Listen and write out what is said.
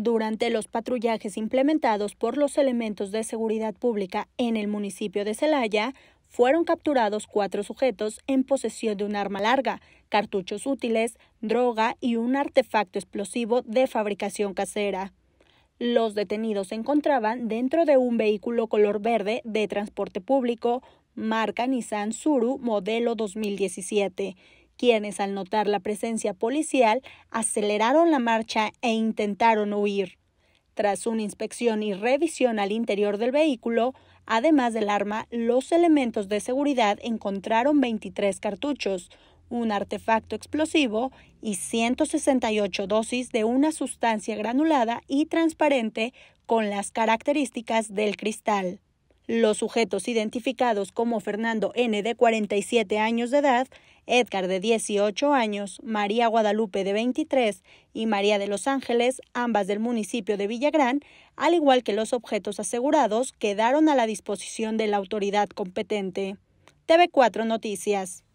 Durante los patrullajes implementados por los elementos de seguridad pública en el municipio de Celaya, fueron capturados cuatro sujetos en posesión de un arma larga, cartuchos útiles, droga y un artefacto explosivo de fabricación casera. Los detenidos se encontraban dentro de un vehículo color verde de transporte público, marca Nissan Suru modelo 2017, quienes al notar la presencia policial aceleraron la marcha e intentaron huir. Tras una inspección y revisión al interior del vehículo, además del arma, los elementos de seguridad encontraron 23 cartuchos, un artefacto explosivo y 168 dosis de una sustancia granulada y transparente con las características del cristal. Los sujetos identificados como Fernando N. de 47 años de edad, Edgar de 18 años, María Guadalupe de 23 y María de Los Ángeles, ambas del municipio de Villagrán, al igual que los objetos asegurados, quedaron a la disposición de la autoridad competente. TV4 Noticias.